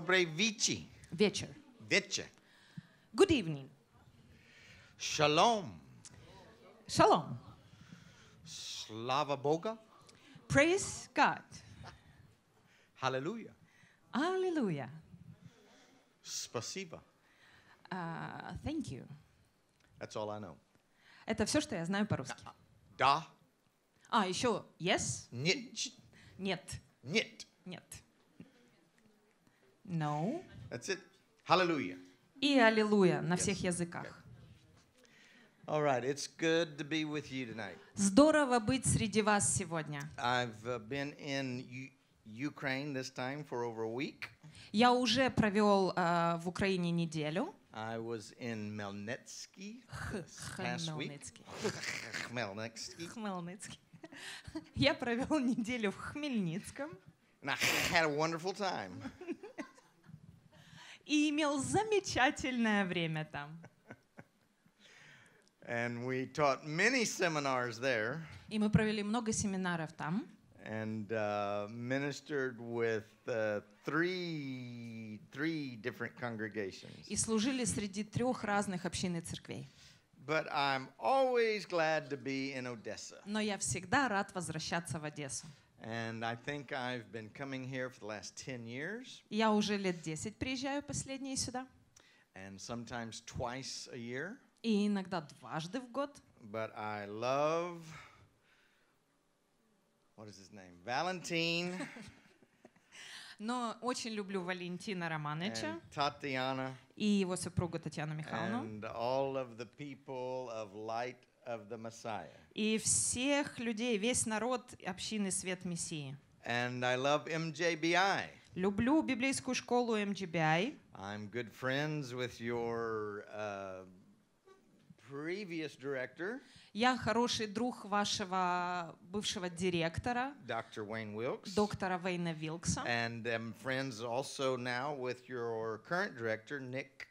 Dobrej vici. Wieczór. Wiecie. Good evening. Shalom. Shalom. Slava Boga. Praise God. Hallelujah. Hallelujah. Спасибо. Uh, thank you. That's all I know. Это все, что я знаю по-русски. Да. А, еще yes. Нет. Нет. Нет. Нет. No. That's it. Hallelujah. И аллилуйя на yes. всех языках. Okay. All right, it's good to be with you tonight. Здорово быть среди вас сегодня. I've uh, been in Ukraine this time for over a week. Я уже провел э, в Украине неделю. I was in Melnitsky last week. Хмельницкий. Я провел неделю в Хмельницком. And I had a wonderful time. и имел замечательное время там. And we taught many seminars there. И мы провели много семинаров там. And uh, ministered with uh, three, three different congregations. И служили среди трех разных общин и церквей. But I'm always glad to be in Odessa. Но я всегда рад возвращаться в Одессу. And I think I've been coming here for the last 10 years. Я уже лет 10 приезжаю последние сюда. And sometimes twice a year. И иногда дважды в год. But I love what is his name? Valentin. Но очень люблю Валентина Романовича Татьяна, и его супругу Татьяну Михайловну. And all of the people of light of the Messiah. и всех людей, весь народ общины Свет Мессии. And I love MJBI. Люблю библейскую школу MGBI. I'm good friends with your uh, previous director. Я хороший друг вашего бывшего директора, Dr. Wayne Wilkes, доктора Вейна Вилкса. And I'm friends also now with your current director, Nick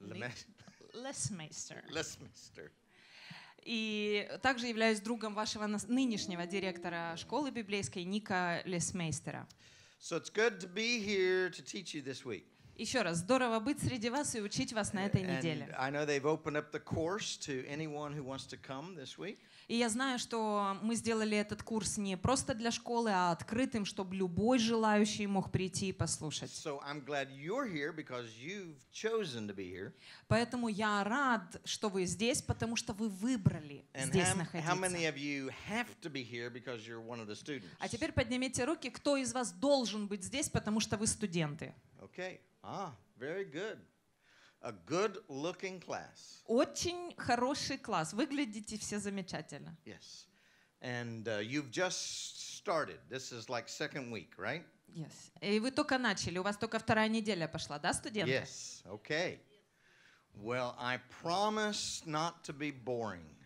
Lemester. Lesmeister. Lesmeister. И также являюсь другом вашего нынешнего директора школы библейской Ника Лесмейстера. So it's good to be here to teach you this week. Еще раз, здорово быть среди вас и учить вас на этой неделе. И я знаю, что мы сделали этот курс не просто для школы, а открытым, чтобы любой желающий мог прийти и послушать. Поэтому я рад, что вы здесь, потому что вы выбрали здесь находиться. А теперь поднимите руки, кто из вас должен быть здесь, потому что вы студенты. Okay. Ah, very good. A good looking class. Очень хороший класс. Выглядите все замечательно. Yes. And uh, you've just started. This is like second week, right? Yes. И вы только начали. У вас только вторая неделя пошла, да, студенты? Yes. Okay. Well, I promise not to be boring.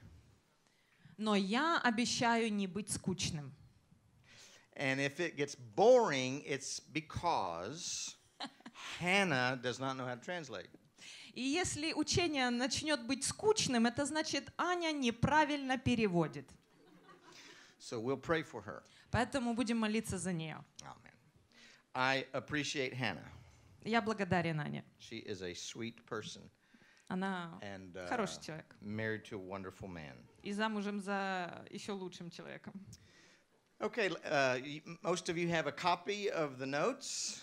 Но я обещаю не быть скучным. And if it gets boring, it's because Hannah does not know how to translate. И если учение начнет быть скучным, это значит, Аня неправильно переводит. So we'll pray for her. Поэтому будем молиться за нее. Amen. I appreciate Hannah. Я благодарен Ане. She is a sweet person. Она and, uh, хороший человек. Married to a wonderful man. И замужем за еще лучшим человеком. Okay, uh, most of you have a copy of the notes.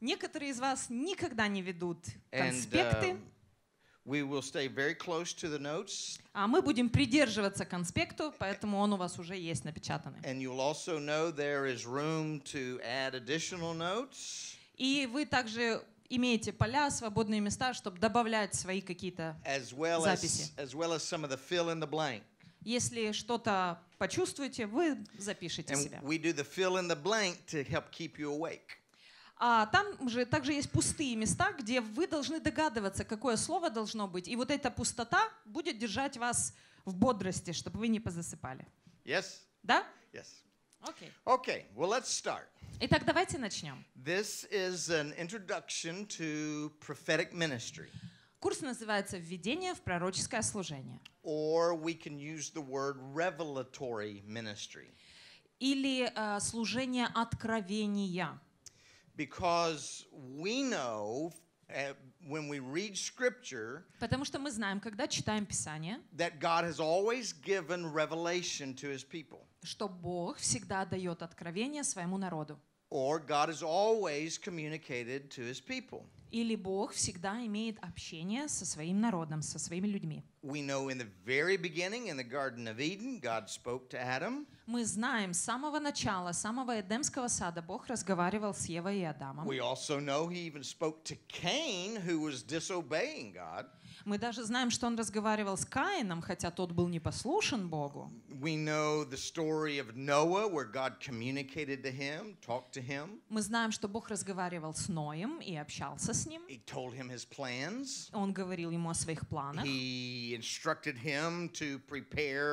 Некоторые из вас никогда не ведут конспекты. And, um, uh, we will stay very close to the notes. А мы будем придерживаться конспекту, поэтому он у вас уже есть напечатанный. И вы также имеете поля, свободные места, чтобы добавлять свои какие-то well записи. As, as well as Если что-то почувствуете, вы запишите And себя. А там же также есть пустые места, где вы должны догадываться, какое слово должно быть. И вот эта пустота будет держать вас в бодрости, чтобы вы не позасыпали. Yes? Да? Yes. Okay. Okay, well let's start. Итак, давайте начнем. This is an introduction to prophetic ministry. Курс называется «Введение в пророческое служение». Or we can use the word revelatory ministry. Или uh, служение откровения. Because we know eh, when we read scripture, потому что мы знаем, когда читаем Писание, that God has always given revelation to his people. что Бог всегда дает откровение своему народу. Or God has always communicated to his people. Или Бог всегда имеет общение со своим народом, со своими людьми. We know in the very beginning in the Garden of Eden, God spoke to Adam. Мы знаем с самого начала, самого Эдемского сада, Бог разговаривал с Евой и Адамом. We also know He even spoke to Cain, who was disobeying God. Мы даже знаем, что он разговаривал с Каином, хотя тот был непослушен Богу. We know the story of Noah, where God communicated to him, talked to him. Мы знаем, что Бог разговаривал с Ноем и общался с ним. He told him his plans. Он говорил ему о своих планах. He he instructed him to prepare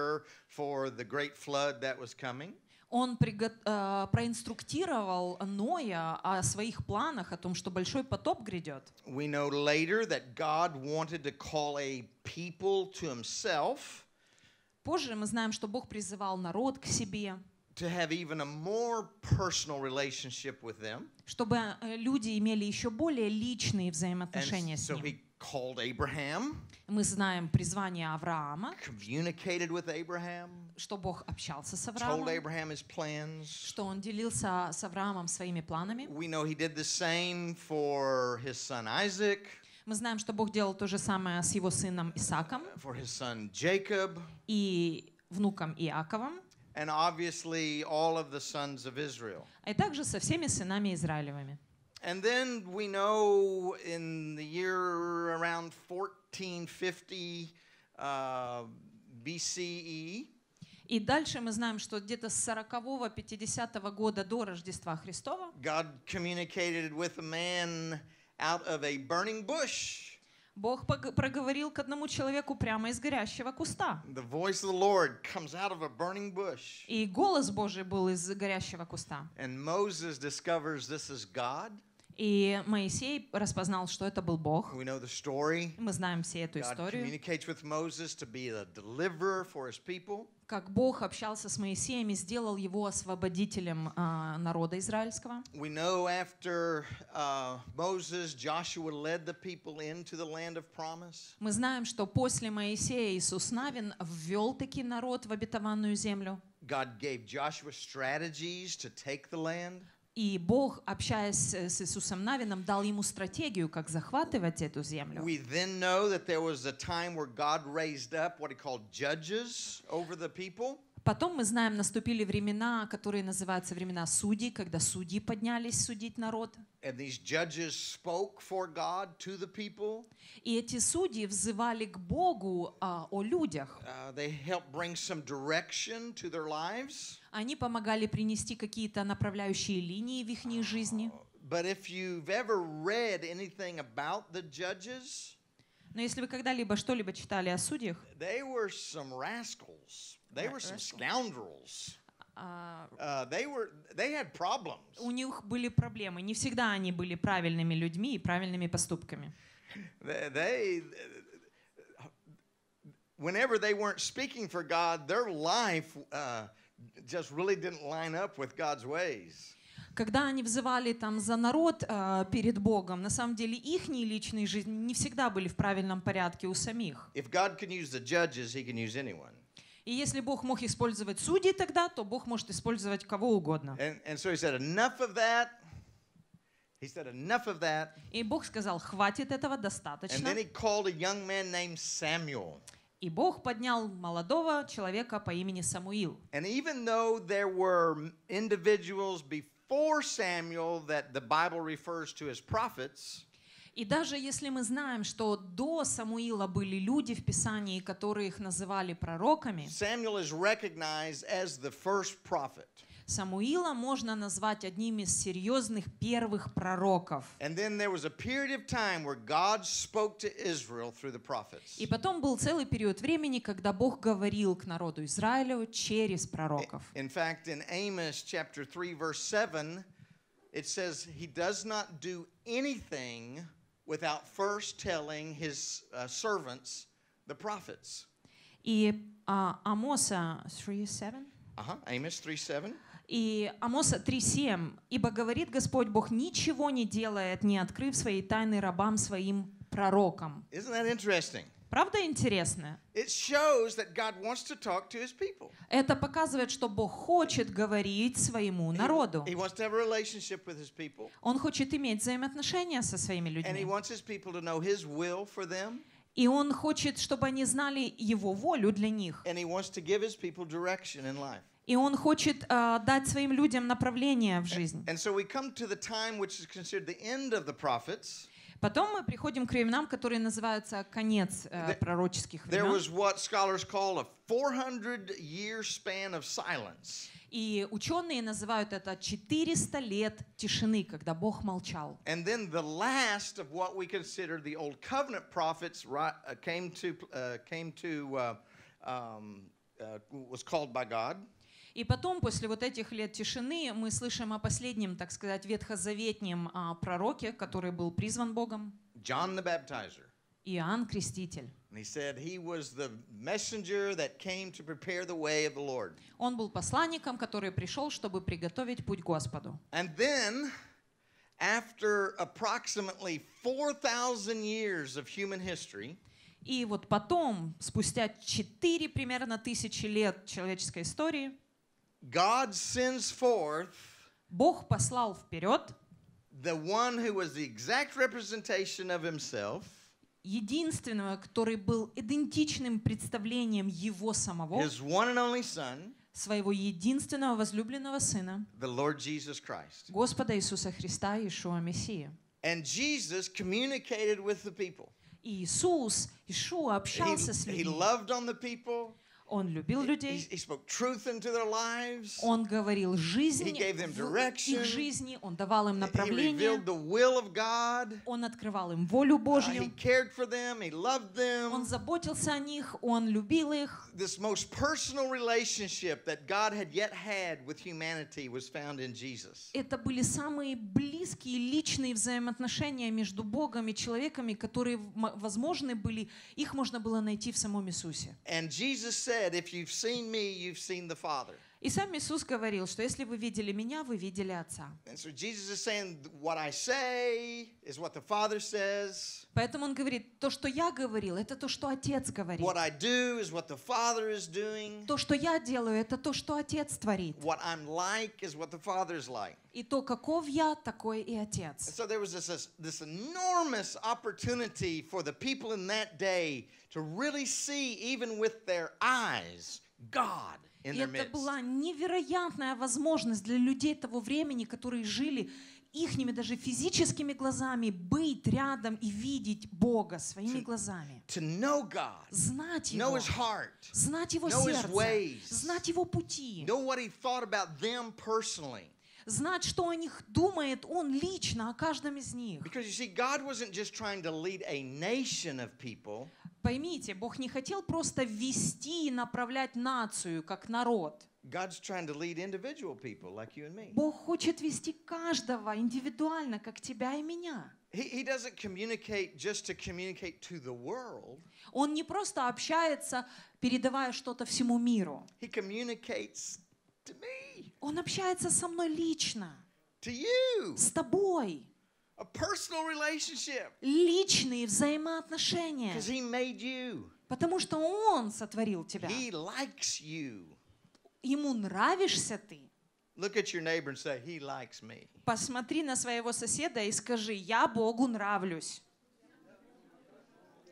for the great flood that was coming. Он проинструктировал Ноя о своих планах, о том, что большой потоп грядет. We know later that God wanted to call a people to himself. Позже мы знаем, что Бог призывал народ к себе. To have even a more personal relationship with them. Чтобы люди имели еще более личные взаимоотношения And с ним. So he called Abraham, мы знаем призвание Авраама, communicated with Abraham, что Бог общался с Авраамом, told Abraham his plans, что он делился с Авраамом своими планами. We know he did the same for his son Isaac. Мы знаем, что Бог делал то же самое с его сыном Исаком uh, for his son Jacob, и внуком Иаковом. And obviously all of the sons of Israel. А и также со всеми сынами Израилевыми. And then we know in the year around 1450 uh, BCE, и дальше мы знаем, что где-то с 40-го, 50-го года до Рождества Христова Бог проговорил к одному человеку прямо из горящего куста. И голос Божий был из горящего куста. And Moses discovers this is God. И Моисей распознал, что это был Бог. Мы знаем все эту историю. Как Бог общался с Моисеем и сделал его освободителем uh, народа израильского. А, Мы знаем, что после Моисея Иисус Навин ввел таки народ в обетованную землю. God gave Joshua strategies to take the land. We then know that there was a time where God raised up what he called judges over the people. Потом, мы знаем, наступили времена, которые называются времена судей, когда судьи поднялись судить народ. И эти судьи взывали к Богу а, о людях. Uh, Они помогали принести какие-то направляющие линии в их жизни. But if you've ever read anything about the judges, но если вы когда-либо что-либо читали о судьях, they were some rascals. They were some scoundrels. Uh, they were, they had problems. У них были проблемы. Не всегда они были правильными людьми и правильными поступками. They, they, whenever they weren't speaking for God, their life uh, just really didn't line up with God's ways когда они взывали там за народ э, перед Богом, на самом деле их личные жизни не всегда были в правильном порядке у самих. judges, И если Бог мог использовать судей тогда, то Бог может использовать кого угодно. And, and so He said, enough of that. И Бог сказал, хватит этого, достаточно. And then he called a young man named Samuel. И Бог поднял молодого человека по имени Самуил. And even though there were individuals before before Samuel that the Bible refers to as prophets, и даже если мы знаем, что до Самуила были люди в Писании, которые их называли пророками, Samuel is recognized as the first prophet. Самуила можно назвать одним из серьезных первых пророков. И потом был целый период времени, когда Бог говорил к народу Израилю через пророков. In fact, in Amos chapter 3 verse 7, it says he does not do anything without first telling his uh, servants, the prophets. И uh, Амоса 3:7. Ага, Амос huh Amos 3:7. И Амоса 3.7. «Ибо говорит Господь Бог, ничего не делает, не открыв свои тайны рабам своим пророкам». Правда интересно? Это показывает, что Бог хочет говорить своему народу. Он хочет иметь взаимоотношения со своими людьми. And he wants his people to know his will for И он хочет, чтобы они знали его волю для них. И Он хочет uh, дать своим людям направление в жизнь. And, and so we come to the time which is considered the end of the prophets. Потом мы приходим к временам, которые называются конец э, пророческих времен. There was what scholars call a 400-year span of silence. И ученые называют это 400 лет тишины, когда Бог молчал. And then the last of what we consider the old covenant prophets came to uh, came to uh, um, uh, was called by God. И потом, после вот этих лет тишины, мы слышим о последнем, так сказать, ветхозаветнем а, пророке, который был призван Богом. John the Baptizer. Иоанн Креститель. Он был посланником, который пришел, чтобы приготовить путь Господу. And then after approximately 4000 years of human history, и вот потом, спустя четыре примерно тысячи лет человеческой истории, God sends forth Бог послал вперед the one who was the exact representation of himself единственного, который был идентичным представлением его самого, his one and only son, своего единственного возлюбленного сына, the Lord Jesus Christ. Господа Иисуса Христа, Иешуа Мессия. And Jesus communicated with the people. И Иисус, Иешуа общался he, с людьми. He loved on the people. Он любил людей. Он говорил жизни, He их жизни, он давал им направление. Он открывал им волю uh, Божью. Он заботился о них, он любил их. This most personal relationship that God had yet had with humanity was found in Jesus. Это были самые близкие личные взаимоотношения между Богом и человеками, которые возможны были, их можно было найти в самом Иисусе. And Jesus said said, If you've seen me, you've seen the Father. И сам Иисус говорил, что если вы видели меня, вы видели Отца. Поэтому он говорит, то, что я говорил, это то, что Отец говорит. То, что я делаю, это то, что Отец творит. И то, каков я, такой и Отец. So there was this, this enormous opportunity for the people in that day to really see, even with это была невероятная возможность для людей того времени, которые жили ихними даже физическими глазами, быть рядом и видеть Бога своими глазами. знать Его, know his heart, знать Его know сердце, his ways, знать Его пути, know what he thought about them personally знать, что о них думает Он лично, о каждом из них. Поймите, Бог не хотел просто вести и направлять нацию, как народ. God's trying to lead individual people like you and me. Бог хочет вести каждого индивидуально, как тебя и меня. He, he doesn't communicate just to communicate to the world. Он не просто общается, передавая что-то всему миру. He communicates to me. Он общается со мной лично. To you. С тобой. A personal relationship. Личные взаимоотношения. Because he made you. Потому что Он сотворил тебя. He likes you. Ему нравишься ты. Look at your neighbor and say, He likes me. Посмотри на своего соседа и скажи, я Богу нравлюсь.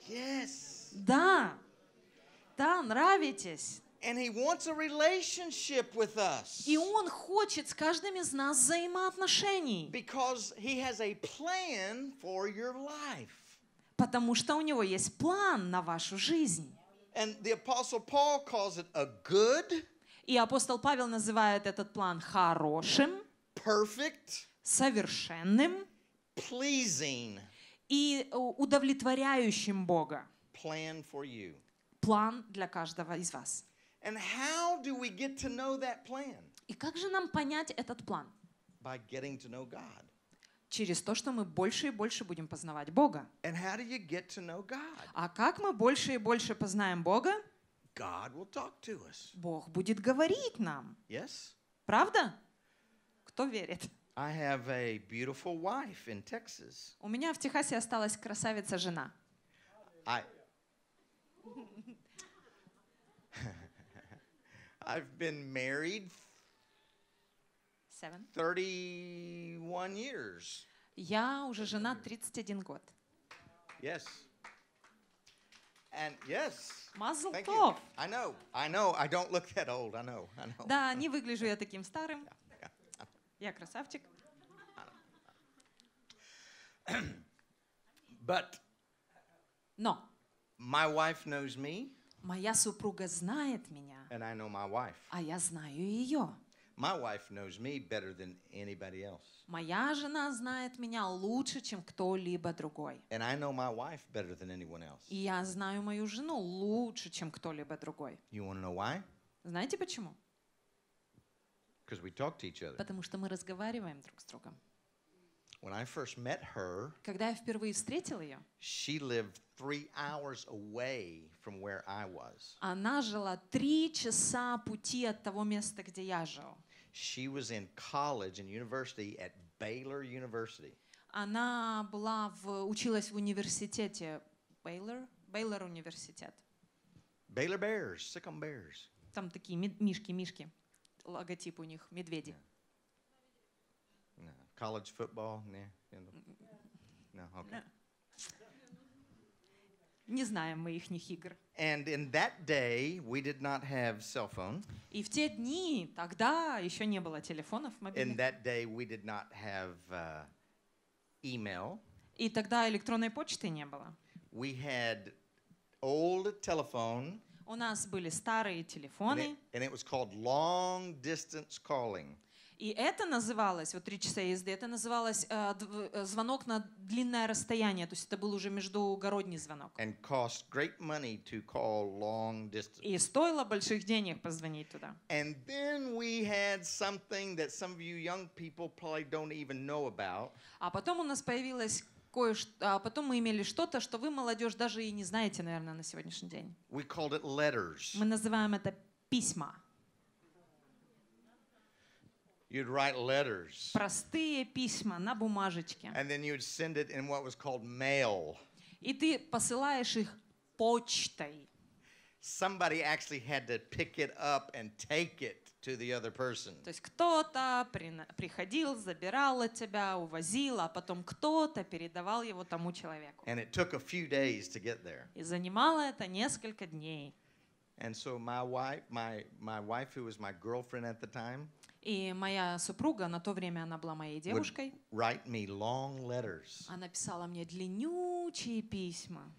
Yes. Да. Да, нравитесь. And he wants a relationship with us. И он хочет с каждым из нас взаимоотношений. Because he has a plan for your life. Потому что у него есть план на вашу жизнь. And the apostle Paul calls it a good. И апостол Павел называет этот план хорошим, perfect, совершенным, pleasing и э, удовлетворяющим Бога. Plan for you. План для каждого из вас. And how do we get to know that plan? И как же нам понять этот план? By getting to know God. Через то, что мы больше и больше будем познавать Бога. And how do you get to know God? А как мы больше и больше познаем Бога? God will talk to us. Бог будет говорить нам. Yes? Правда? Кто верит? I have a beautiful wife in Texas. У меня в Техасе осталась красавица жена. I... I've been married Seven. 31 years. Я уже женат 31 год. Yes. And yes. Mazel Thank tov. I know. I know. I don't look that old. I know. I know. Да, не выгляжу я таким старым. Я красавчик. But Но my wife knows me. Моя супруга знает меня. And I know my wife. А я знаю ее. My wife knows me better than anybody else. Моя жена знает меня лучше, чем кто-либо другой. And I know my wife better than anyone else. И я знаю мою жену лучше, чем кто-либо другой. You want to know why? Знаете почему? Because we talk to each other. Потому что мы разговариваем друг с другом. When I first met her, когда я впервые встретил ее, she lived three hours away from where I was. Она жила три часа пути от того места, где я жил. She was in college and university at Baylor University. Она была в, училась в университете Бейлор, Бейлор университет. Baylor Bears, Sikkim Bears. Там такие мишки, мишки, логотип у них медведи. Yeah. college football? Nah, no, okay. Не знаем мы ихних игр. And in that day we did not have cell phones. И в те дни тогда еще не было телефонов мобильных. In that day we did not have uh, email. И тогда электронной почты не было. We had old telephone. У нас были старые телефоны. And it, and it was called long distance calling. И это называлось, вот три часа езды, это называлось э, э, звонок на длинное расстояние, то есть это был уже междугородний звонок. And cost great money to call long distance. И стоило больших денег позвонить туда. And then we had something that some of you young people probably don't even know about. А потом у нас появилось, кое-что, а потом мы имели что-то, что вы, молодежь, даже и не знаете, наверное, на сегодняшний день. We called it letters. Мы называем это письма. You'd write letters. Простые письма на бумажечке. And then you'd send it in what was called mail. И ты посылаешь их почтой. Somebody actually had to pick it up and take it to the other person. То есть кто-то приходил, забирал от тебя, увозил, а потом кто-то передавал его тому человеку. And it took a few days to get there. И занимало это несколько дней. And so my wife, my my wife, who was my girlfriend at the time. И моя супруга, на то время она была моей девушкой, write me long letters. она писала мне длиннючие письма.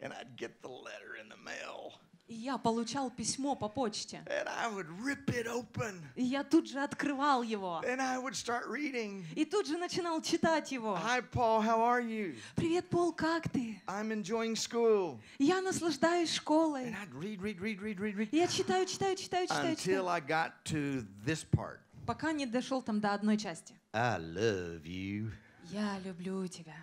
And I'd get the letter in the mail я получал письмо по почте. And I would rip it open. И я тут же открывал его. And I would start reading. И тут же начинал читать его. Hi, Paul, how are you? Привет, Пол, как ты? I'm enjoying school. Я наслаждаюсь школой. And I'd read, read, read, read, read, read. Я читаю, читаю, читаю, читаю. Until I got to this part. Пока не дошел там до одной части. I love you. Я люблю тебя.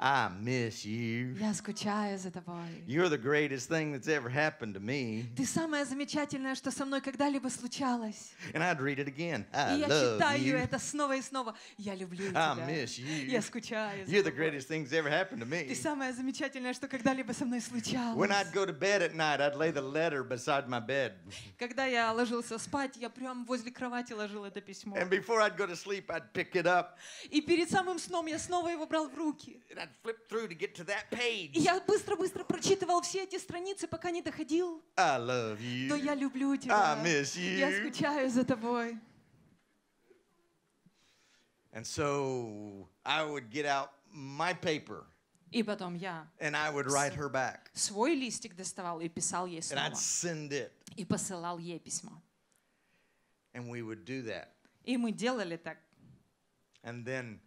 I miss you. Я скучаю за тобой. You're the greatest thing that's ever happened to me. Ты самое замечательное, что со мной когда-либо случалось. And I'd read it again. I и я читаю это снова и снова. Я люблю тебя. I miss you. Я скучаю за You're the greatest thing that's ever happened to me. Ты самое замечательное, что когда-либо со мной случалось. When I'd go to bed at night, I'd lay the letter beside my bed. Когда я ложился спать, я прям возле кровати ложил это письмо. And before I'd go to sleep, I'd pick it up. И перед самым сном я снова его брал в руки. and I'd flip through to get to that page. Я быстро-быстро прочитывал все эти страницы, пока не доходил. I love you. Но я люблю тебя. I miss you. Я скучаю за тобой. And so I would get out my paper. И потом я and I would write her back. свой листик доставал и писал ей And I'd снова. send it. И посылал ей письмо. And we would do that. И мы делали так. And then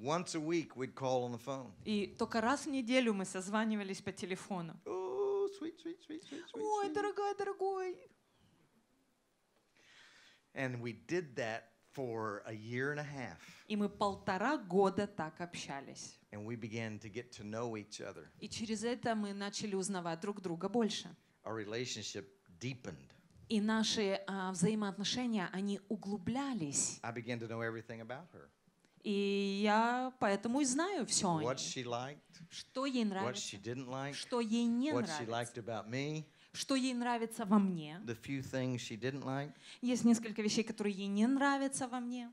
once a week we'd call on the phone. И только раз в неделю мы созванивались по телефону. Oh, sweet, sweet, sweet, sweet, Ой, дорогая, дорогой. And we did that for a year and a half. И мы полтора года так общались. And we began to get to know each other. И через это мы начали узнавать друг друга больше. Our relationship deepened. И наши uh, взаимоотношения, они углублялись. I began to know everything about her. И я поэтому и знаю все о ней. Что ей нравится, like, что ей не нравится, me, что ей нравится во мне. like. Есть несколько вещей, которые ей не нравятся во мне.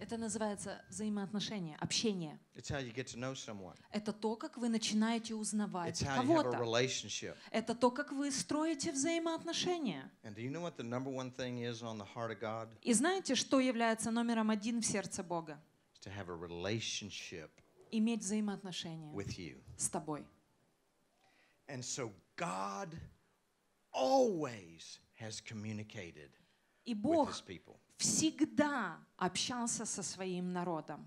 Это называется взаимоотношения, общение. It's how you get to know someone. Это то, как вы начинаете узнавать It's how кого-то. You have a relationship. Это то, как вы строите взаимоотношения. And do you know what the number one thing is on the heart of God? И знаете, что является номером один в сердце Бога? It's to have a relationship иметь взаимоотношения with you. с тобой. And so God always has communicated и Бог with his people всегда общался со своим народом.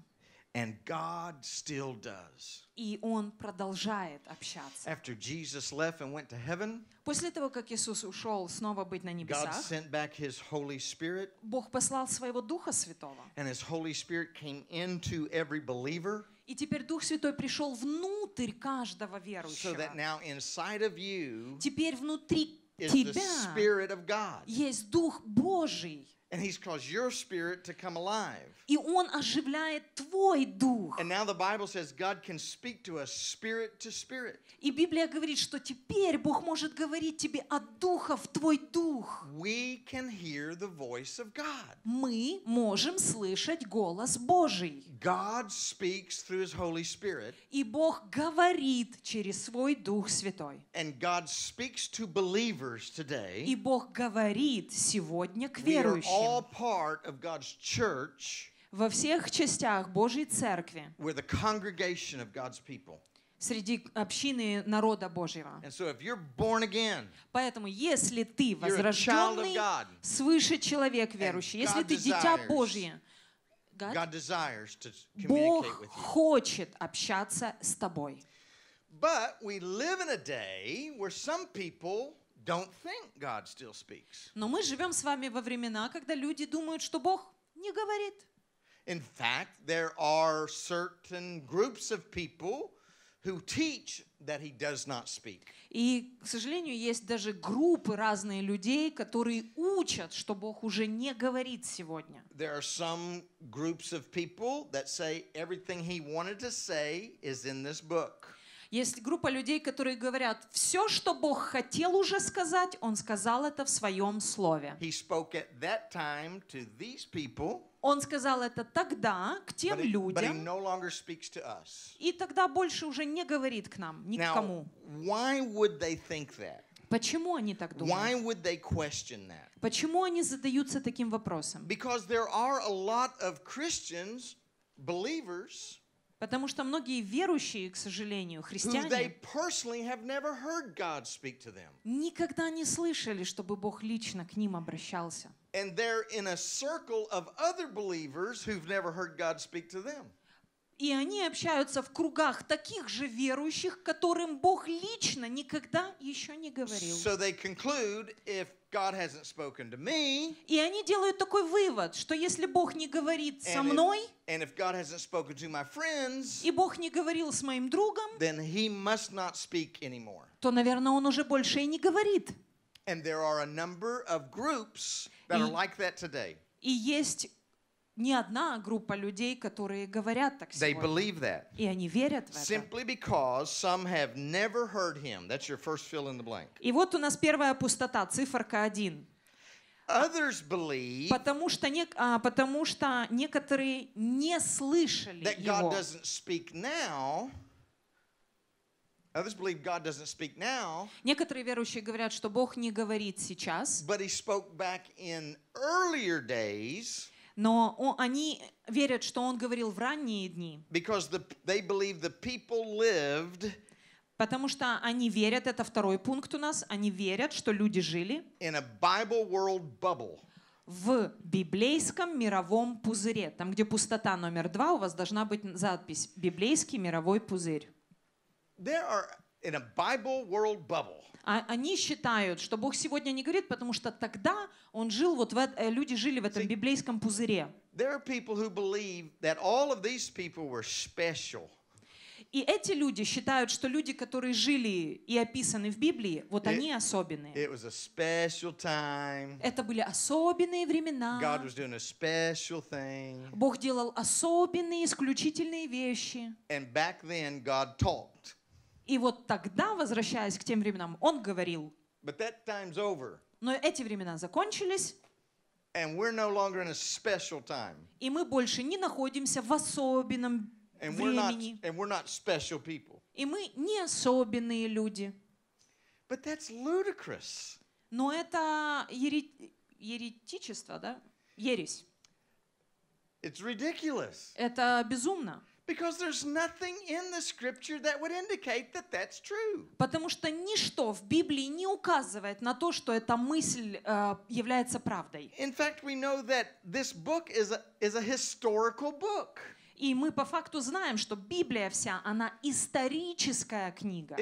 And God still does. И он продолжает общаться. After Jesus left and went to heaven, после того, как Иисус ушел снова быть на небесах, God sent back His Holy Spirit, Бог послал своего Духа Святого. And His Holy Spirit came into every believer. И теперь Дух Святой пришел внутрь каждого верующего. So that now inside of you теперь внутри тебя есть Дух Божий. And he's caused your spirit to come alive. И он оживляет твой дух. And now the Bible says God can speak to us spirit to spirit. И Библия говорит, что теперь Бог может говорить тебе от духа в твой дух. We can hear the voice of God. Мы можем слышать голос Божий. God speaks through his Holy Spirit. И Бог говорит через свой Дух Святой. And God speaks to believers today. И Бог говорит сегодня к верующим. We are all part of God's church. Во всех частях Божьей церкви. We're the congregation of God's people среди общины народа Божьего. So again, Поэтому, если ты возрожденный, свыше человек верующий, если ты дитя Божье, God, God desires to Бог communicate with you. хочет общаться с тобой. But we live in a day where some people don't think God still speaks. Но мы живем с вами во времена, когда люди думают, что Бог не говорит. In fact, there are certain groups of people who teach that he does not speak. И, к сожалению, есть даже группы разные людей, которые учат, что Бог уже не говорит сегодня. There are some groups of people that say everything he wanted to say is in this book. Есть группа людей, которые говорят, все, что Бог хотел уже сказать, Он сказал это в Своем Слове. He spoke at that time to these people. Он сказал это тогда к тем but людям. But he no longer speaks И тогда больше уже не говорит к нам, ни к кому. Why would they think that? Почему они так думают? Why would they question that? Почему они задаются таким вопросом? Because there are a lot of Christians, believers, Потому что многие верующие, к сожалению, христиане, никогда не слышали, чтобы Бог лично к ним обращался. and they're in a circle of other believers who've never heard God speak to them. И они общаются в кругах таких же верующих, которым Бог лично никогда еще не говорил. So they conclude, if God hasn't spoken to me, и они делают такой вывод, что если Бог не говорит со мной, and if God hasn't spoken to my friends, и Бог не говорил с моим другом, then he must not speak anymore. то, наверное, он уже больше и не говорит. And there are a number of groups that are like that today. И есть не одна группа людей, которые говорят так They believe that. И они верят в это. Simply because some have never heard him. That's your first fill in the blank. И вот у нас первая пустота, циферка 1. Others believe потому, что не, а, потому что некоторые не слышали that God его. Doesn't speak now, Некоторые верующие говорят, что Бог не говорит сейчас. Но они верят, что он говорил в ранние дни. Потому что они верят, это второй пункт у нас, они верят, что люди жили. в библейском мировом пузыре. Там, где пустота номер два, у вас должна быть запись «Библейский мировой пузырь» there are in a Bible world bubble. А, они считают, что Бог сегодня не говорит, потому что тогда он жил вот в, э, люди жили в этом библейском пузыре. И эти люди считают, что люди, которые жили и описаны в Библии, вот it, они особенные. It was a special time. Это были особенные времена. God was doing a special thing. Бог делал особенные, исключительные вещи. And back then God talked. И вот тогда, возвращаясь к тем временам, он говорил, но эти времена закончились, no и мы больше не находимся в особенном And we're not, времени, and we're not и мы не особенные люди. But that's ludicrous. Но это ере- еретичество, да? Ересь. It's ridiculous. Это безумно. Because there's nothing in the scripture that would indicate that that's true. Потому что ничто в Библии не указывает на то, что эта мысль э, является правдой. In fact, we know that this book is a, is a historical book. И мы по факту знаем, что Библия вся, она историческая книга.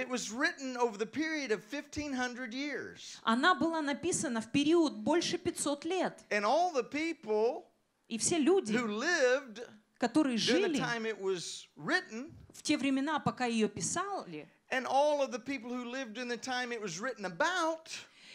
Она была написана в период больше 500 лет. И все люди, которые жили written, в те времена, пока ее писали, about,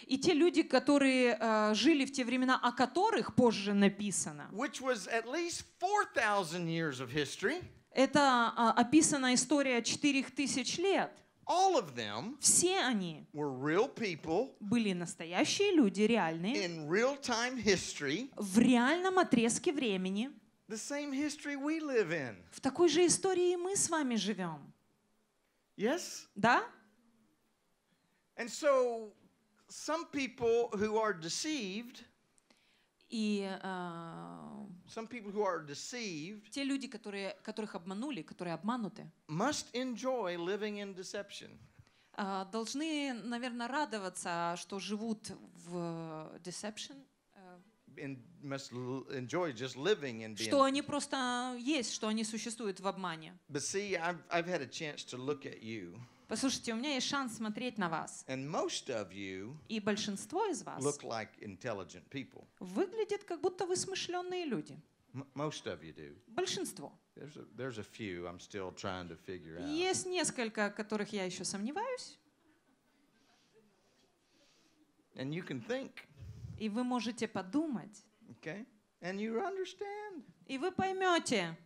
и те люди, которые uh, жили в те времена, о которых позже написано, history, это uh, описана история 4000 лет. All of them все они were real people были настоящие люди, реальные, in real time history, в реальном отрезке времени, The same history we live in. В такой же истории мы с вами живем. Yes? Да? And so some people who are deceived и uh, some people who are deceived, те люди, которые, которых обманули, которые обмануты, must enjoy living in deception. Uh, должны, наверное, радоваться, что живут в deception что они просто а, есть, что они существуют в обмане. Послушайте, у меня есть шанс смотреть на вас. И большинство из вас выглядит, как будто вы смышленные люди. Большинство. Есть несколько, которых я еще сомневаюсь. And you can think и вы можете подумать. Okay? And you understand. И вы поймете.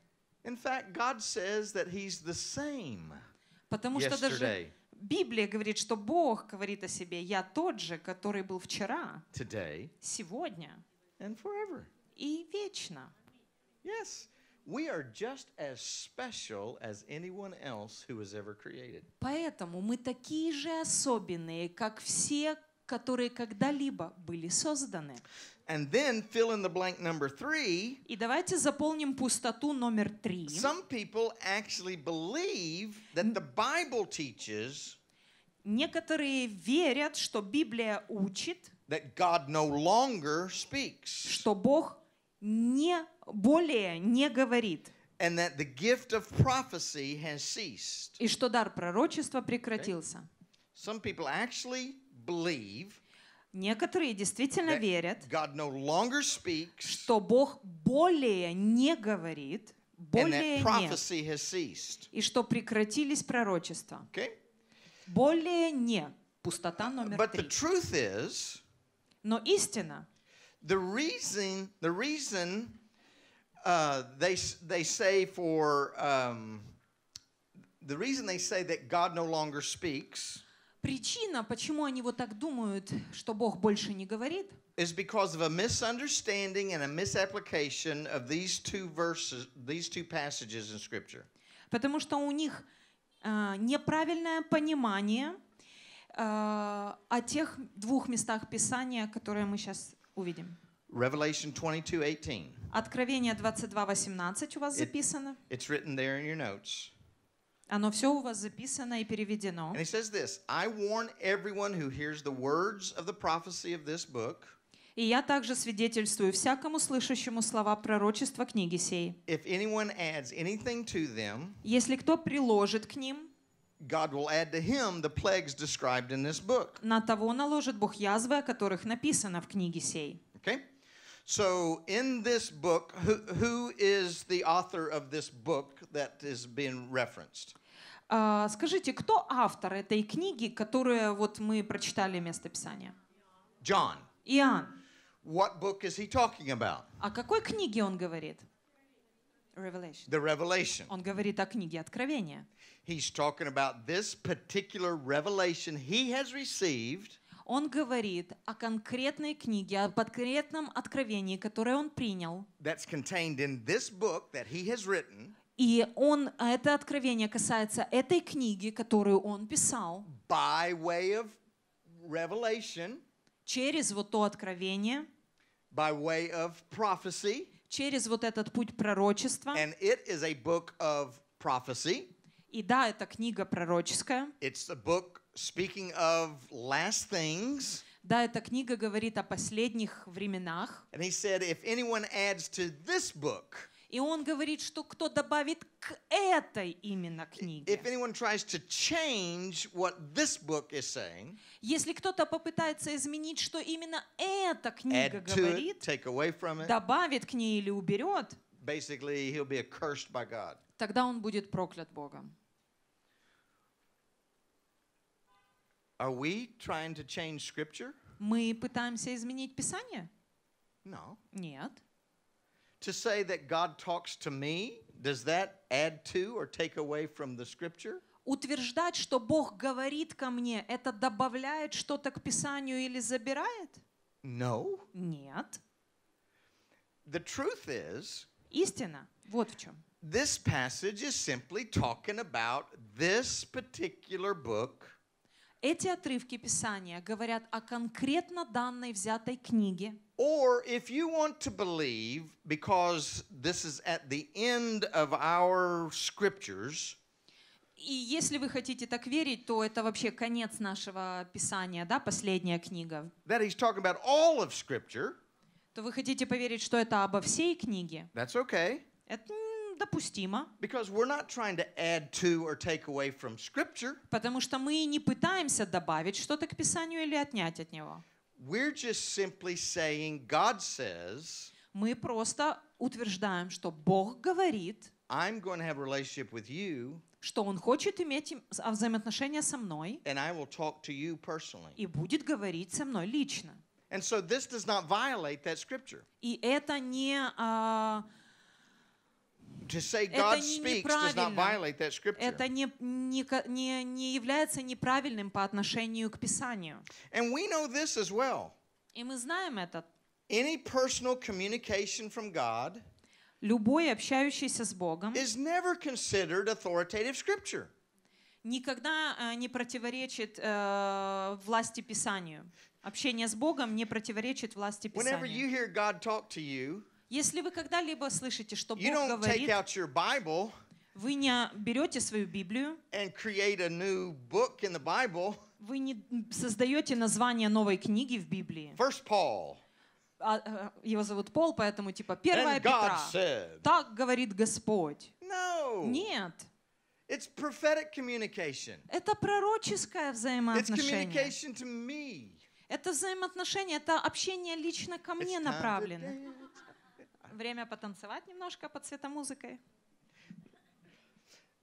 In fact, God says that he's the same. Потому что даже Библия говорит, что Бог говорит о себе: "Я тот же, который был вчера, today, сегодня and forever. и вечно." Yes. We are just as special as anyone else who was ever created. Поэтому мы такие же особенные, как все, которые когда-либо были созданы. And then fill in the blank number three. И давайте заполним пустоту номер три. Some people actually believe that the Bible teaches. Некоторые верят, что Библия учит. That God no longer speaks. Что Бог не более не говорит. And that the gift of prophecy has ceased. И что дар пророчества прекратился. Okay. Some people actually believe Некоторые действительно верят, God no longer speaks, что Бог более не говорит, более не, и что прекратились пророчества. Okay? Более не. Пустота номер But три. The truth is, Но истина, the reason, the reason uh, they, they say for, um, the reason they say that God no longer speaks – причина, почему они вот так думают, что Бог больше не говорит, is because of a misunderstanding and a misapplication of these two verses, these two passages in Scripture. Потому что у них э, неправильное понимание э, о тех двух местах Писания, которые мы сейчас увидим. Revelation 22:18. Откровение 22:18 у вас записано. it's written there in your notes. Оно все у вас записано и переведено. And he says this, I warn everyone who hears the words of the prophecy of this book. И я также свидетельствую всякому слышащему слова пророчества книги сей. If anyone adds anything to them, если кто приложит к ним, God will add to him the plagues described in this book. На того наложит Бог язвы, о которых написано в книге сей. Okay? So, in this book, who, who is the author of this book that is being referenced? А, скажите, кто автор этой книги, которую вот мы прочитали место Писания? John. Иоанн. What book is he talking about? О а какой книге он говорит? Revelation. The Revelation. Он говорит о книге Откровения. He's talking about this particular revelation he has received. Он говорит о конкретной книге, о конкретном откровении, которое он принял. That's contained in this book that he has written и он, а это откровение касается этой книги, которую он писал. By way of revelation. Через вот то откровение. By way of prophecy. Через вот этот путь пророчества. And it is a book of prophecy. И да, это книга пророческая. It's a book speaking of last things. Да, эта книга говорит о последних временах. And he said, if anyone adds to this book, и он говорит, что кто добавит к этой именно книге. tries to what this book is saying, если кто-то попытается изменить, что именно эта книга говорит, it, take away from it, добавит к ней или уберет, basically he'll be accursed by God. Тогда он будет проклят Богом. Are we trying to change scripture? Мы пытаемся изменить Писание? No. Нет. to say that God talks to me, does that add to or take away from the scripture? Утверждать, что Бог говорит ко мне, это добавляет что-то к Писанию или забирает? No. Нет. The truth is, Истина вот в чем. This passage is simply talking about this particular book. Эти отрывки Писания говорят о конкретно данной взятой книге. Or if you want to believe, because this is at the end of our scriptures, И если вы хотите так верить, то это вообще конец нашего Писания, да, последняя книга. That he's talking about all of Scripture. То вы хотите поверить, что это обо всей книге? That's okay. Это допустимо. Because we're not trying to add to or take away from Scripture. Потому что мы не пытаемся добавить что-то к Писанию или отнять от него. We're just simply saying God says. Мы просто утверждаем, что Бог говорит. I'm going to have a relationship with you. Что он хочет иметь взаимоотношения со мной. And I will talk to you personally. И будет говорить со мной лично. And so this does not violate that scripture. И это не uh, to say God speaks does not violate that scripture. Это не, не, не, не является неправильным по отношению к Писанию. And we know this as well. И мы знаем это. Any personal communication from God любой общающийся с Богом is never considered authoritative scripture. никогда э, не противоречит э, власти Писанию. Общение с Богом не противоречит власти Писанию. Whenever you you. hear God talk to если вы когда-либо слышите, что Бог you don't говорит, take out your Bible вы не берете свою Библию, and create a new book in the Bible. вы не создаете название новой книги в Библии. First Paul. А, э, его зовут Пол, поэтому типа первая Петра. Said, так говорит Господь. No. Нет. It's prophetic communication. Это пророческое взаимоотношение. It's communication to me. Это взаимоотношение, это общение лично ко мне направлено время потанцевать немножко под светомузыкой.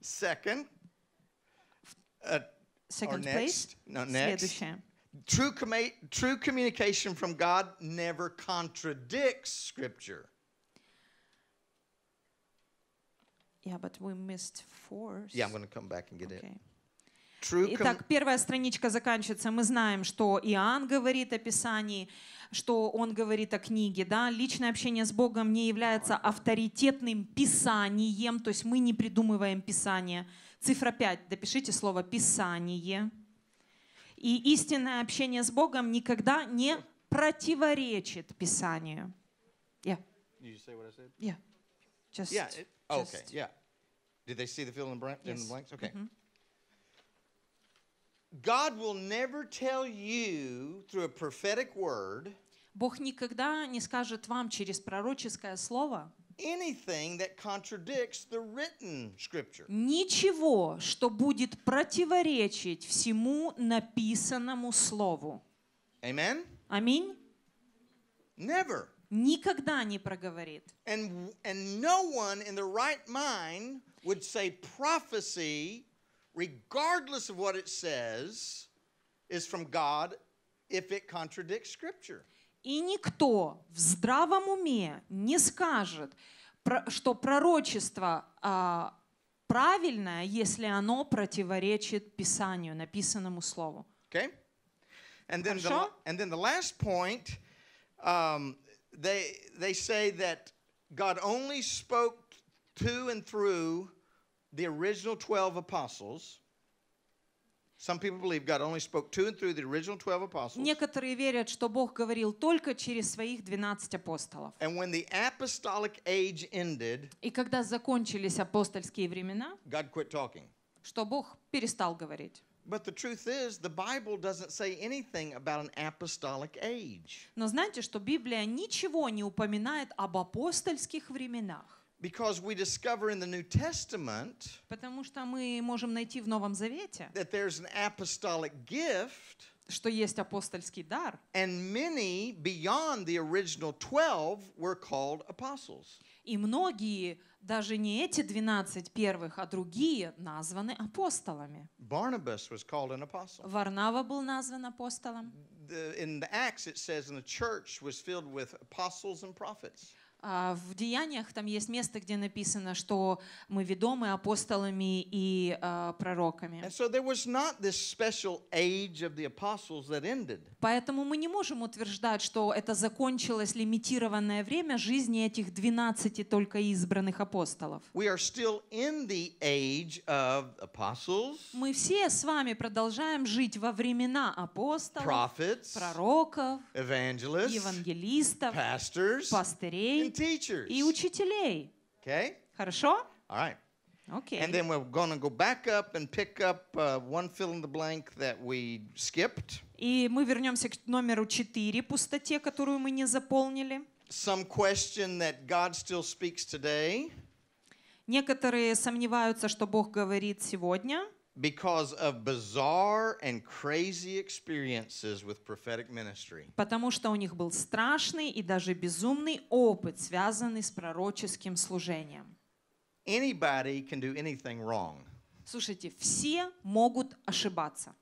Second, Second or next, no, next. Следующее. True, com- true communication from God never contradicts Scripture. Yeah, but we missed four. Yeah, I'm going to come back and get okay. it. Итак, первая страничка заканчивается. Мы знаем, что Иоанн говорит о Писании, что он говорит о книге. Да? Личное общение с Богом не является авторитетным Писанием, то есть мы не придумываем Писание. Цифра 5. Допишите слово «Писание». И истинное общение с Богом никогда не противоречит Писанию. Oh, yeah. Did they see the fill in the blanks? Okay. Mm-hmm. God will never tell you through a prophetic word Бог никогда не скажет вам через пророческое слово anything that contradicts the written scripture. Ничего, что будет противоречить всему написанному слову. Amen? Аминь. Never. Никогда не проговорит. And, and no one in the right mind would say prophecy regardless of what it says, is from God if it contradicts Scripture. И никто в здравом уме не скажет, что пророчество а, правильное, если оно противоречит Писанию, написанному Слову. Okay? And then, Хорошо? the, and then the last point, um, they, they say that God only spoke to and through the original 12 apostles. Some people believe God only spoke to and through the original 12 apostles. Некоторые верят, что Бог говорил только через своих 12 апостолов. And when the apostolic age ended, и когда закончились апостольские времена, God quit talking. что Бог перестал говорить. But the truth is, the Bible doesn't say anything about an apostolic age. Но знаете, что Библия ничего не упоминает об апостольских временах. Because we discover in the New Testament Потому что мы можем найти в Новом Завете, that there's an apostolic gift, что есть апостольский дар. And many beyond the original 12 were called apostles. И многие, даже не эти 12 первых, а другие, названы апостолами. Barnabas was called an apostle. Варнава был назван апостолом. In the Acts it says, and the church was filled with apostles and prophets. А, в Деяниях там есть место, где написано, что мы ведомы апостолами и э, пророками. Поэтому мы не можем утверждать, что это закончилось лимитированное время жизни этих 12 только избранных апостолов. Мы все с вами продолжаем жить во времена апостолов, prophets, пророков, евангелистов, pastors, пастырей, и учителей. Okay? Хорошо? All right. Okay. And then we're going to go back up and pick up uh, one fill in the blank that we skipped. И мы вернемся к номеру четыре, пустоте, которую мы не заполнили. Some question that God still speaks today. Некоторые сомневаются, что Бог говорит сегодня. because of bizarre and crazy experiences with prophetic ministry. Потому что у них был страшный и даже безумный опыт, связанный с пророческим служением. Anybody can do anything wrong. Слушайте, все могут ошибаться.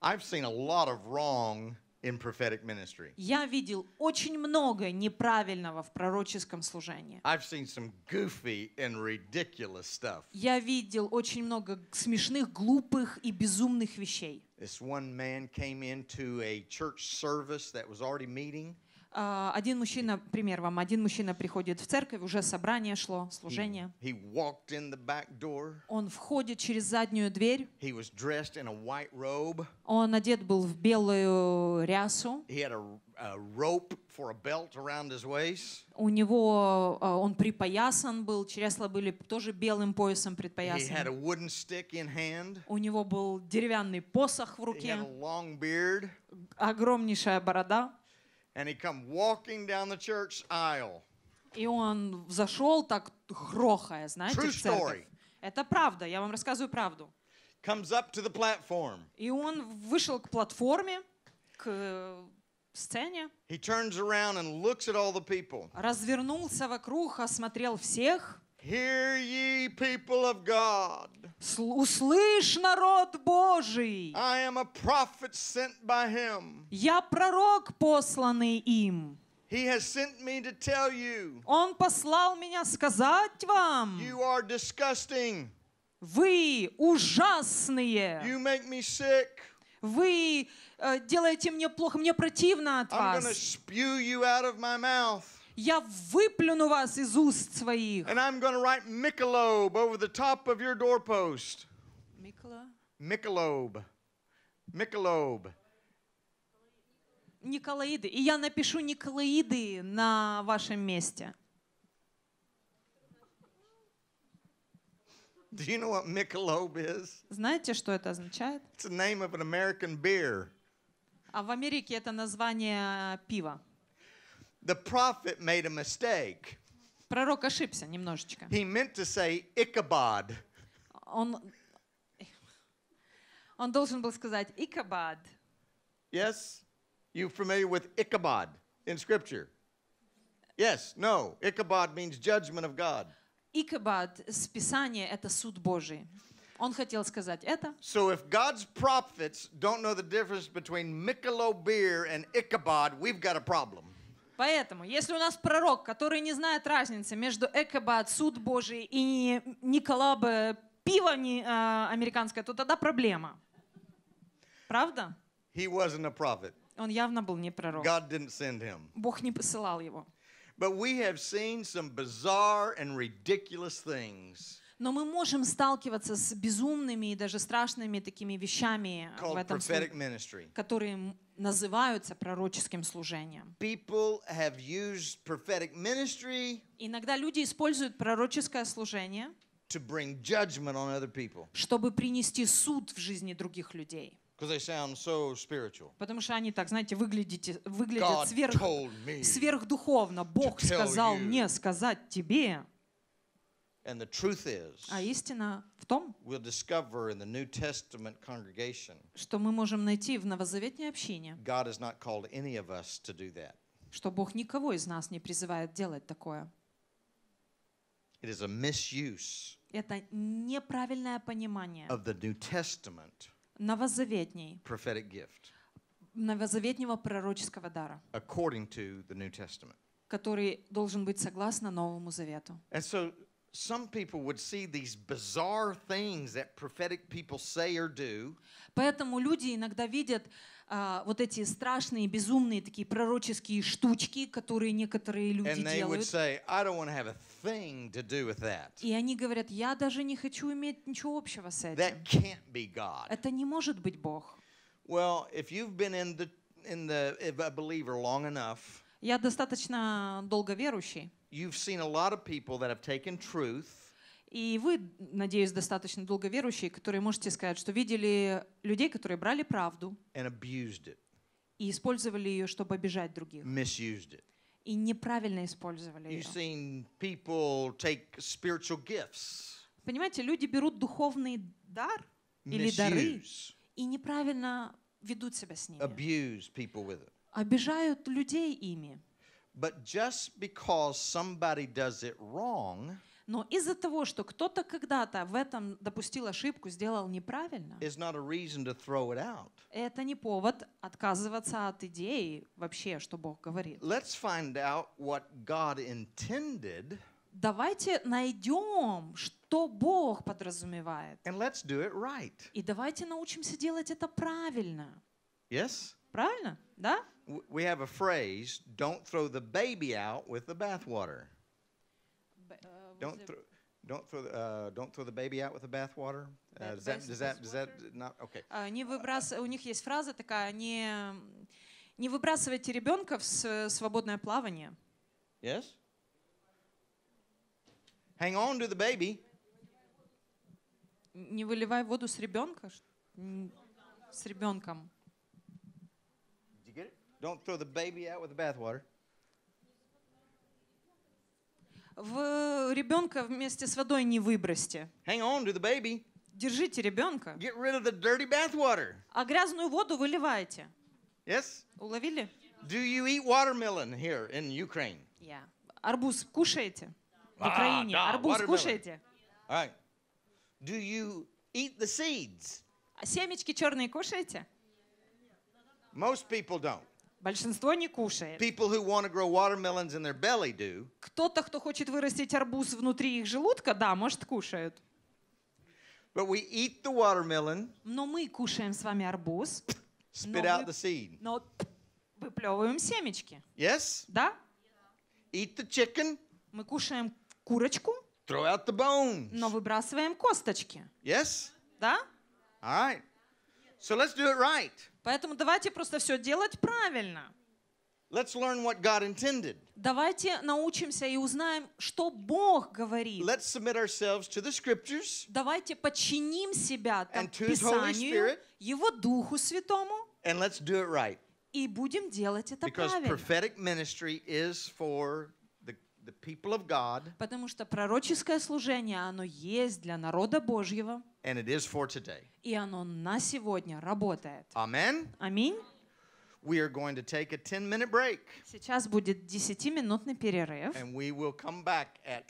I've seen a lot of wrong in prophetic ministry. Я видел очень много неправильного в пророческом служении. I've seen some goofy and ridiculous stuff. Я видел очень много смешных, глупых и безумных вещей. This one man came into a church service that was already meeting. А, один мужчина, пример вам, один мужчина приходит в церковь, уже собрание шло, служение. He, he in the back door. Он входит через заднюю дверь. He was in a white robe. Он одет был в белую рясу. He had a, a rope for a belt his waist. У него а, он припоясан был, чресла были тоже белым поясом предпоясаны. He had a wooden stick in hand. У него был деревянный посох в руке. He had a long beard. Огромнейшая борода. And he come walking down the church aisle. И он зашел так грохая, знаете, True в церковь. Story. Это правда, я вам рассказываю правду. Comes up to the platform. И он вышел к платформе, к э, сцене. He turns around and looks at all the people. Развернулся вокруг, осмотрел всех. Hear ye, people of God. Услышь, народ Божий. I am a prophet sent by him. Я пророк, посланный им. He has sent me to tell you. Он послал меня сказать вам. You are disgusting. Вы ужасные. You make me sick. Вы э, делаете мне плохо, мне противно от I'm вас. Spew you out of my mouth. Я выплюну вас из уст своих. And I'm going to write Michelob over the top of your doorpost. Микола? Michelob. Michelob. Николаиды. И я напишу Николаиды на вашем месте. Do you know what Michelob is? Знаете, что это означает? It's the name of an American beer. А в Америке это название пива. the prophet made a mistake. Пророк ошибся немножечко. He meant to say Ichabod. Он, он должен был сказать Ichabod. Yes? You familiar with Ichabod in scripture? Yes, no. Ichabod means judgment of God. Ichabod с Писания это суд Божий. Он хотел сказать это. So if God's prophets don't know the difference between Michelob beer and Ichabod, we've got a problem. Поэтому, если у нас пророк, который не знает разницы между экоба от суд Божий и Николаба пиво не, а, американское, то тогда проблема. Правда? He wasn't a prophet. Он явно был не пророк. God didn't send him. Бог не посылал его. But we have seen some bizarre and ridiculous things. Но мы можем сталкиваться с безумными и даже страшными такими вещами в этом случае, которые называются пророческим служением. People have used prophetic ministry Иногда люди используют пророческое служение, to bring judgment on other people. чтобы принести суд в жизни других людей. They sound so spiritual. Потому что они так, знаете, выглядите, выглядят сверх, сверхдуховно. Бог сказал мне сказать тебе. And the truth is, а истина в том, we'll in the New что мы можем найти в новозаветной общине, God has not any of us to do that. что Бог никого из нас не призывает делать такое. It is a misuse Это неправильное понимание of the New Testament новозаветней prophetic gift, новозаветнего пророческого дара, according to the New Testament. который должен быть согласно Новому Завету. And so some people would see these bizarre things that prophetic people say or do. Поэтому люди иногда видят а, вот эти страшные, безумные такие пророческие штучки, которые некоторые люди делают. И они говорят, я даже не хочу иметь ничего общего с этим. Это не может быть Бог. я достаточно долго верующий. You've seen a lot of people that have taken truth. И вы, надеюсь, достаточно долго верующие, которые можете сказать, что видели людей, которые брали правду и использовали ее, чтобы обижать других. И неправильно использовали ее. Понимаете, люди берут духовный дар или дары и неправильно ведут себя с ними. Обижают людей ими. But just because somebody does it wrong, но из-за того, что кто-то когда-то в этом допустил ошибку, сделал неправильно, это не повод отказываться от идеи вообще, что Бог говорит. Let's find out what God intended, давайте найдем, что Бог подразумевает. And let's do it right. И давайте научимся делать это правильно. Yes? правильно? Да? We have a phrase, don't throw the baby out with the bathwater. Don't throw Don't throw, the, uh, don't throw the baby out with the bathwater. Uh, does that, does that, does that not, okay. Не выбрас... У них есть фраза такая, не, не выбрасывайте ребенка в свободное плавание. Yes? Hang on to the baby. Не выливай воду с ребенка. С ребенком. Don't throw the baby out with the bathwater. В ребенка вместе с водой не выбросьте. Hang on to the baby. Держите ребенка. Get rid of the dirty bathwater. А грязную воду выливаете. Yes? Уловили? Do you eat watermelon here in Ukraine? Yeah. Арбуз кушаете? В Украине. Ah, Арбуз watermelon. кушаете? All right. Do you eat the seeds? А семечки черные кушаете? Most people don't. Большинство не кушает. Кто-то, кто хочет вырастить арбуз внутри их желудка, да, может, кушают. But we eat the watermelon. Но мы кушаем с вами арбуз. Spit out the seed. Но выплевываем семечки. Yes? Да? Eat the chicken. Мы кушаем курочку. Throw out the bones. Но выбрасываем косточки. Yes? Да? All right. So let's do it right. Поэтому давайте просто все делать правильно. Let's learn what God intended. Давайте научимся и узнаем, что Бог говорит. Let's submit ourselves to the scriptures. Давайте подчиним себя and to Писанию, Spirit, Его Духу Святому. And let's do it right. И будем делать это Because правильно. Prophetic ministry is for the people of God. Потому что пророческое служение, оно есть для народа Божьего. And it is for today. И оно на сегодня работает. Amen. Аминь. We are going to take a 10-minute break. Сейчас будет 10-минутный перерыв. And we will come back at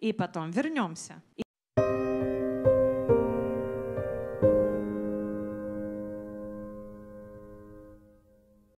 И потом вернемся.